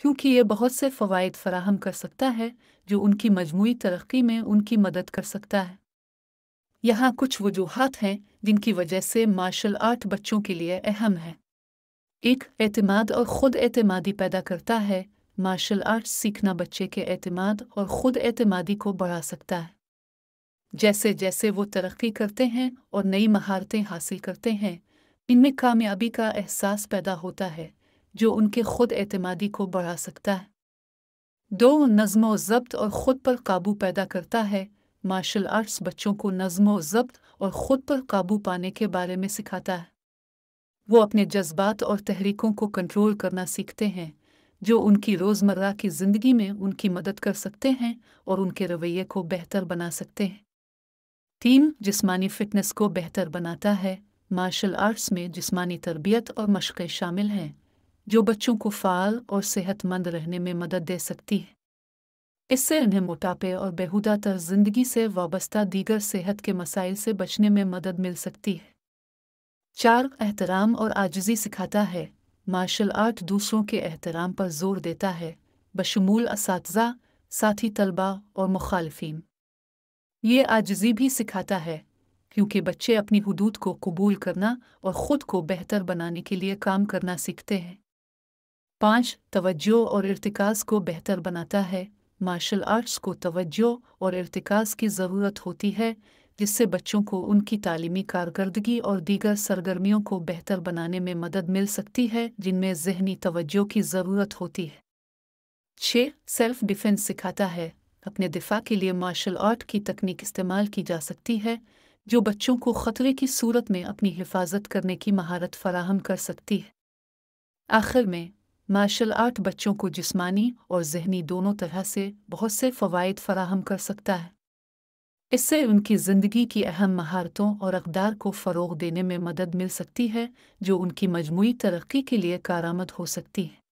क्योंकि ये बहुत से फ़वाद फराहम कर सकता है जो उनकी मजमू तरक्की में उनकी मदद कर सकता है यहाँ कुछ वजूहत हैं जिनकी वजह से मार्शल आर्ट बच्चों के लिए अहम है एक एतमाद और ख़ुद एतमादी पैदा करता है मार्शल आर्ट सीखना बच्चे के एतमाद और ख़ुद एतमादी को बढ़ा सकता है जैसे जैसे वो तरक्की करते हैं और नई महारतें हासिल करते हैं इनमें कामयाबी का एहसास पैदा होता है जो उनके खुद एतमादी को बढ़ा सकता है दो नज़म ज़ब्त और ख़ुद पर काबू पैदा करता है मार्शल आर्ट्स बच्चों को नज़म ज़ब्त और ख़ुद पर काबू पाने के बारे में सिखाता है वो अपने जज्बात और तहरीकों को कंट्रोल करना सीखते हैं जो उनकी रोज़मर्रा की ज़िंदगी में उनकी मदद कर सकते हैं और उनके रवैये को बेहतर बना सकते हैं टीम जिस्मानी फ़िटनेस को बेहतर बनाता है मार्शल आर्ट्स में जिस्मानी तरबियत और मशक़ें शामिल हैं जो बच्चों को फाल और सेहतमंद रहने में मदद दे सकती है इससे इन्हें मोटापे और बेहुदा तर जिंदगी से वाबस्ता दीगर सेहत के मसाइल से बचने में मदद मिल सकती है चार एहतराम और आजजी सिखाता है मार्शल आर्ट दूसरों के एहतराम पर जोर देता है बशमूल इस साथी तलबा और मुखालफी ये आजजी भी सिखाता है क्योंकि बच्चे अपनी हदूद को कबूल करना और ख़ुद को बेहतर बनाने के लिए काम करना सीखते हैं पाँच तवज्जो और इरतकाज़ को बेहतर बनाता है मार्शल आर्ट्स को तवज्जो और इरतकाज़ की ज़रूरत होती है जिससे बच्चों को उनकी तालीमी कारकर्दगी और दीगर सरगर्मियों को बेहतर बनाने में मदद मिल सकती है जिनमें जहनी तवज्जो की ज़रूरत होती है छः सेल्फ डिफेंस सिखाता है अपने दिफा के लिए मार्शल आर्ट की तकनीक इस्तेमाल की जा सकती है जो बच्चों को ख़तरे की सूरत में अपनी हिफाजत करने की महारत फराहम कर सकती है आखिर में मार्शल आर्ट बच्चों को जिस्मानी और जहनी दोनों तरह से बहुत से फ़वाद फराहम कर सकता है इससे उनकी ज़िंदगी की अहम महारतों और अकदार को फ़रोग देने में मदद मिल सकती है जो उनकी मजमू तरक्की के लिए कारामद हो सकती है